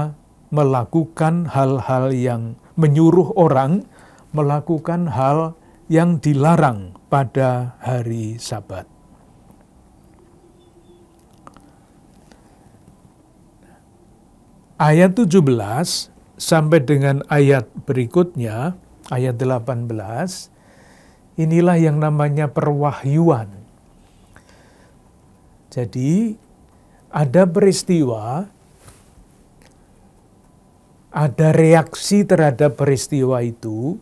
melakukan hal-hal yang menyuruh orang melakukan hal yang dilarang pada hari Sabat. Ayat 17 sampai dengan ayat berikutnya, ayat 18, inilah yang namanya perwahyuan. Jadi, ada peristiwa ada reaksi terhadap peristiwa itu,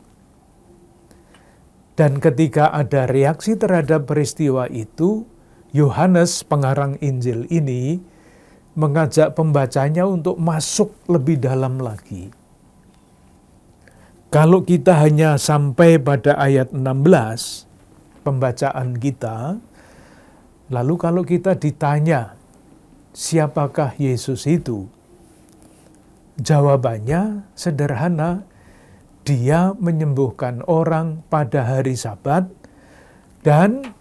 dan ketika ada reaksi terhadap peristiwa itu, Yohanes, pengarang Injil ini, mengajak pembacanya untuk masuk lebih dalam lagi. Kalau kita hanya sampai pada ayat 16 pembacaan kita, lalu kalau kita ditanya siapakah Yesus itu? Jawabannya sederhana, dia menyembuhkan orang pada hari sabat dan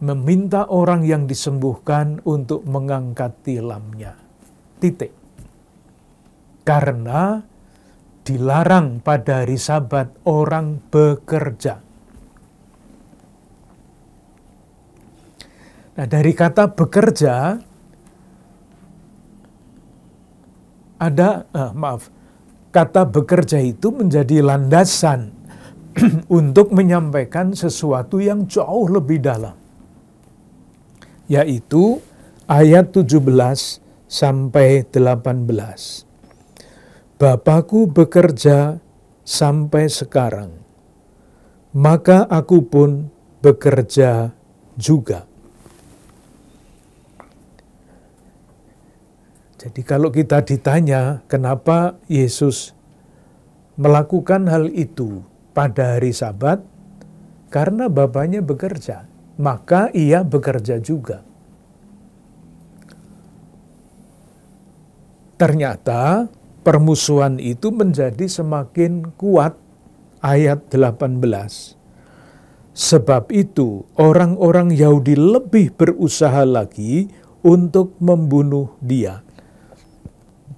meminta orang yang disembuhkan untuk mengangkat tilamnya. Titik. Karena dilarang pada hari sabat orang bekerja. Nah, dari kata bekerja, ada uh, maaf kata bekerja itu menjadi landasan [CLEARS THROAT] untuk menyampaikan sesuatu yang jauh lebih dalam yaitu ayat 17 sampai 18 Bapakku bekerja sampai sekarang maka aku pun bekerja juga Jadi kalau kita ditanya kenapa Yesus melakukan hal itu pada hari Sabat, karena bapaknya bekerja, maka ia bekerja juga. Ternyata permusuhan itu menjadi semakin kuat ayat 18. Sebab itu orang-orang Yahudi lebih berusaha lagi untuk membunuh dia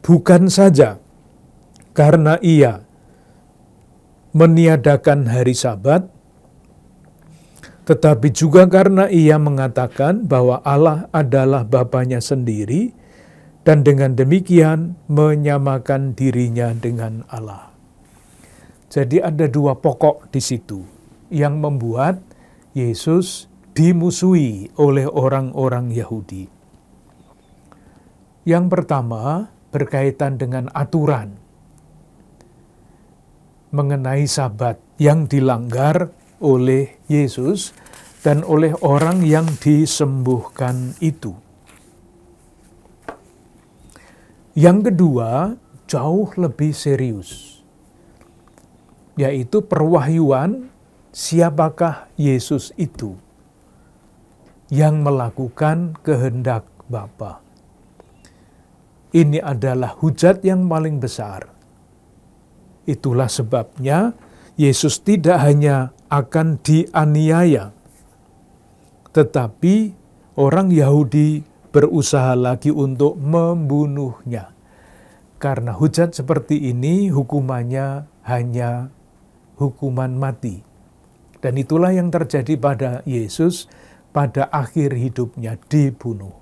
bukan saja karena ia meniadakan hari Sabat, tetapi juga karena ia mengatakan bahwa Allah adalah Bapaknya sendiri, dan dengan demikian menyamakan dirinya dengan Allah. Jadi, ada dua pokok di situ yang membuat Yesus dimusuhi oleh orang-orang Yahudi. Yang pertama, berkaitan dengan aturan mengenai sabat yang dilanggar oleh Yesus dan oleh orang yang disembuhkan itu. Yang kedua, jauh lebih serius, yaitu perwahyuan siapakah Yesus itu yang melakukan kehendak Bapa. Ini adalah hujat yang paling besar. Itulah sebabnya Yesus tidak hanya akan dianiaya, tetapi orang Yahudi berusaha lagi untuk membunuhnya. Karena hujat seperti ini hukumannya hanya hukuman mati. Dan itulah yang terjadi pada Yesus pada akhir hidupnya dibunuh.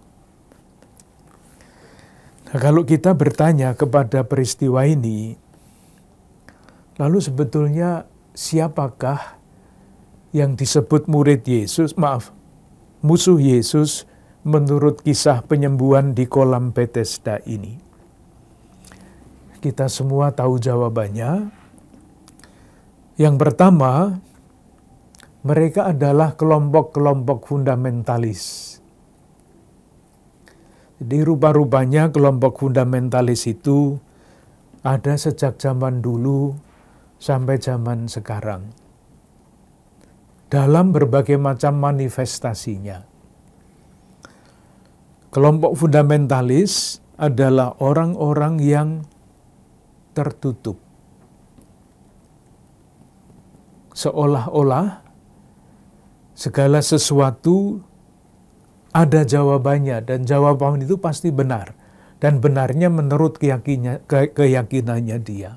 Nah, kalau kita bertanya kepada peristiwa ini, lalu sebetulnya siapakah yang disebut murid Yesus, maaf, musuh Yesus menurut kisah penyembuhan di kolam Bethesda ini? Kita semua tahu jawabannya. Yang pertama, mereka adalah kelompok-kelompok fundamentalis jadi rupa rubahnya kelompok fundamentalis itu ada sejak zaman dulu sampai zaman sekarang. Dalam berbagai macam manifestasinya. Kelompok fundamentalis adalah orang-orang yang tertutup. Seolah-olah segala sesuatu ada jawabannya dan jawaban itu pasti benar dan benarnya menurut keyakinannya, keyakinannya dia.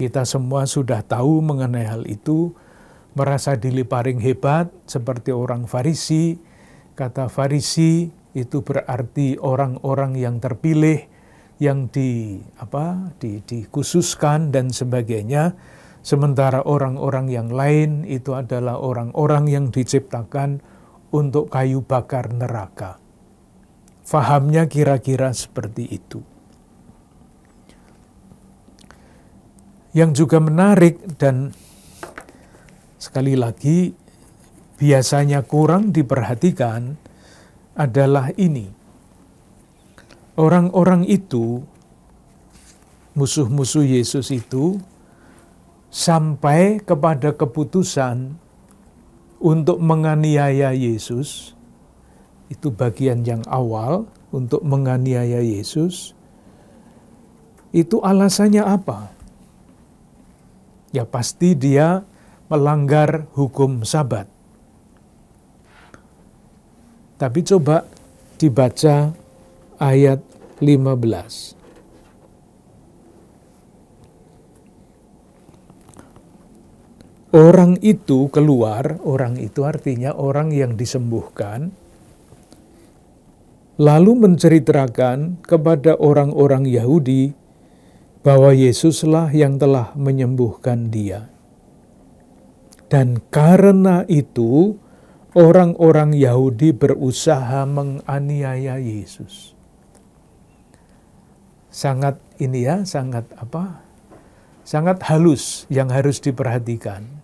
Kita semua sudah tahu mengenai hal itu, merasa diliparing hebat seperti orang Farisi. Kata Farisi itu berarti orang-orang yang terpilih, yang di apa di, dikhususkan dan sebagainya. Sementara orang-orang yang lain itu adalah orang-orang yang diciptakan untuk kayu bakar neraka. Fahamnya kira-kira seperti itu. Yang juga menarik dan sekali lagi biasanya kurang diperhatikan adalah ini. Orang-orang itu, musuh-musuh Yesus itu, sampai kepada keputusan untuk menganiaya Yesus, itu bagian yang awal untuk menganiaya Yesus, itu alasannya apa? Ya pasti dia melanggar hukum sabat. Tapi coba dibaca ayat 15. Orang itu keluar, orang itu artinya orang yang disembuhkan, lalu menceritakan kepada orang-orang Yahudi bahwa Yesuslah yang telah menyembuhkan dia. Dan karena itu, orang-orang Yahudi berusaha menganiaya Yesus. Sangat ini ya, sangat apa? Sangat halus yang harus diperhatikan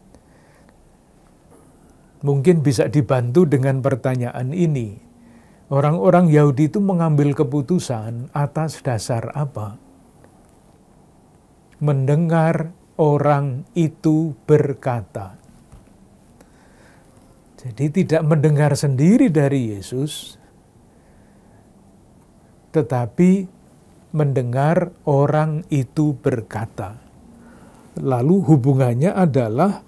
mungkin bisa dibantu dengan pertanyaan ini. Orang-orang Yahudi itu mengambil keputusan atas dasar apa? Mendengar orang itu berkata. Jadi tidak mendengar sendiri dari Yesus, tetapi mendengar orang itu berkata. Lalu hubungannya adalah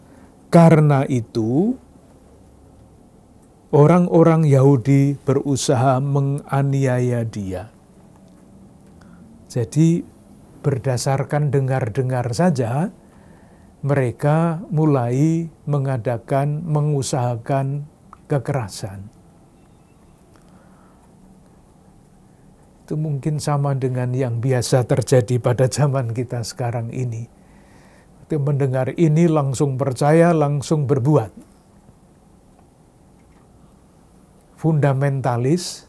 karena itu orang-orang Yahudi berusaha menganiaya dia. Jadi berdasarkan dengar-dengar saja, mereka mulai mengadakan, mengusahakan kekerasan. Itu mungkin sama dengan yang biasa terjadi pada zaman kita sekarang ini. Itu mendengar ini langsung percaya, langsung berbuat fundamentalis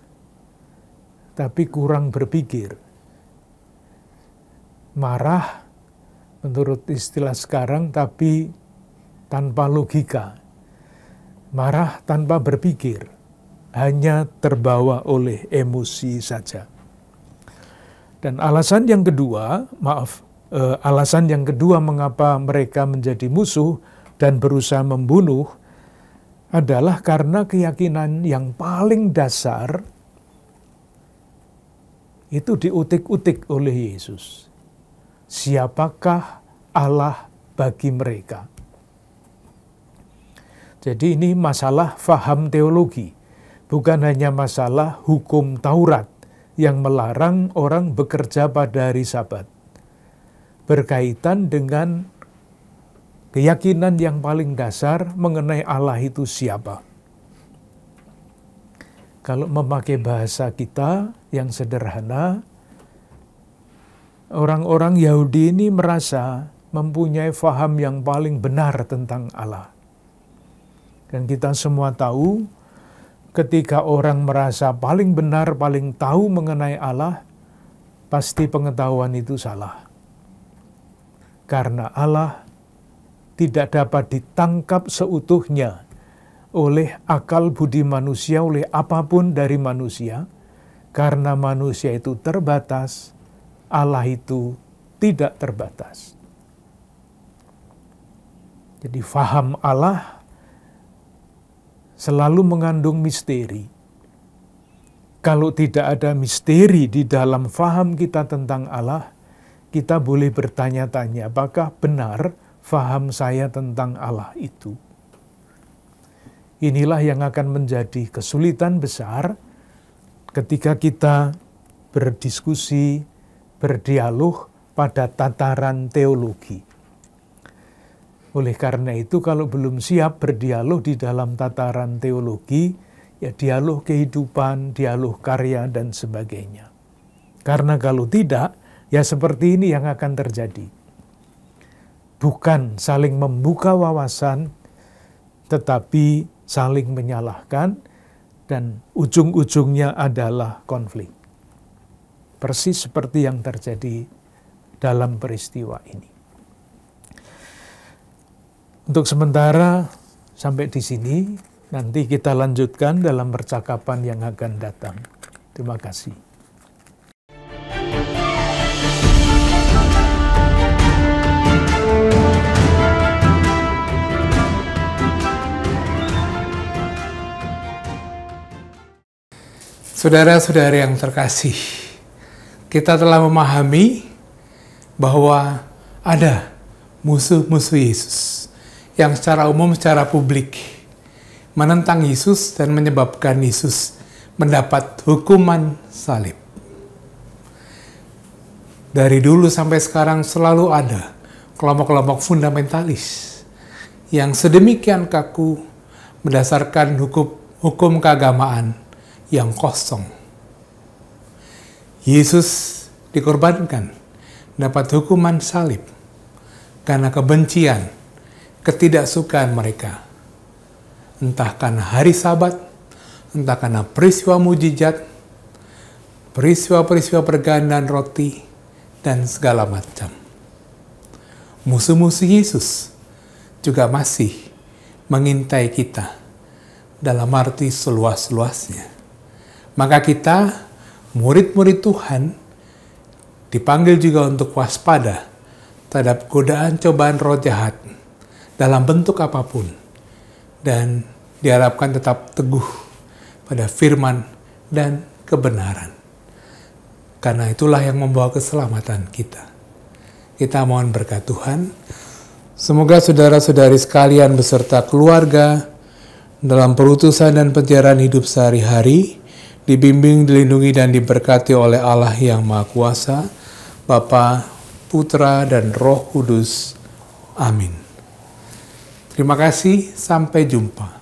tapi kurang berpikir. Marah menurut istilah sekarang tapi tanpa logika. Marah tanpa berpikir, hanya terbawa oleh emosi saja. Dan alasan yang kedua, maaf, eh, alasan yang kedua mengapa mereka menjadi musuh dan berusaha membunuh adalah karena keyakinan yang paling dasar itu diutik-utik oleh Yesus. Siapakah Allah bagi mereka? Jadi ini masalah faham teologi, bukan hanya masalah hukum Taurat yang melarang orang bekerja pada hari Sabat. Berkaitan dengan keyakinan yang paling dasar mengenai Allah itu siapa. Kalau memakai bahasa kita yang sederhana, orang-orang Yahudi ini merasa mempunyai faham yang paling benar tentang Allah. Dan kita semua tahu, ketika orang merasa paling benar, paling tahu mengenai Allah, pasti pengetahuan itu salah. Karena Allah tidak dapat ditangkap seutuhnya oleh akal budi manusia, oleh apapun dari manusia, karena manusia itu terbatas, Allah itu tidak terbatas. Jadi, faham Allah selalu mengandung misteri. Kalau tidak ada misteri di dalam faham kita tentang Allah, kita boleh bertanya-tanya, apakah benar? faham saya tentang Allah itu. Inilah yang akan menjadi kesulitan besar ketika kita berdiskusi, berdialog pada tataran teologi. Oleh karena itu, kalau belum siap berdialog di dalam tataran teologi, ya dialog kehidupan, dialog karya, dan sebagainya. Karena kalau tidak, ya seperti ini yang akan terjadi bukan saling membuka wawasan, tetapi saling menyalahkan, dan ujung-ujungnya adalah konflik. Persis seperti yang terjadi dalam peristiwa ini. Untuk sementara, sampai di sini. Nanti kita lanjutkan dalam percakapan yang akan datang. Terima kasih. Saudara-saudara yang terkasih, kita telah memahami bahwa ada musuh-musuh Yesus yang secara umum, secara publik menentang Yesus dan menyebabkan Yesus mendapat hukuman salib. Dari dulu sampai sekarang selalu ada kelompok-kelompok fundamentalis yang sedemikian kaku berdasarkan hukum, hukum keagamaan yang kosong. Yesus dikorbankan, dapat hukuman salib karena kebencian, ketidaksukaan mereka. Entah karena hari sabat, entah karena peristiwa mujizat, peristiwa-peristiwa pergandaan roti, dan segala macam. Musuh-musuh Yesus juga masih mengintai kita dalam arti seluas-luasnya maka kita, murid-murid Tuhan, dipanggil juga untuk waspada terhadap godaan cobaan roh jahat dalam bentuk apapun. Dan diharapkan tetap teguh pada firman dan kebenaran. Karena itulah yang membawa keselamatan kita. Kita mohon berkat Tuhan. Semoga saudara-saudari sekalian beserta keluarga dalam perutusan dan penjaraan hidup sehari-hari, dibimbing, dilindungi, dan diberkati oleh Allah yang Maha Kuasa, Bapa, Putra, dan Roh Kudus. Amin. Terima kasih, sampai jumpa.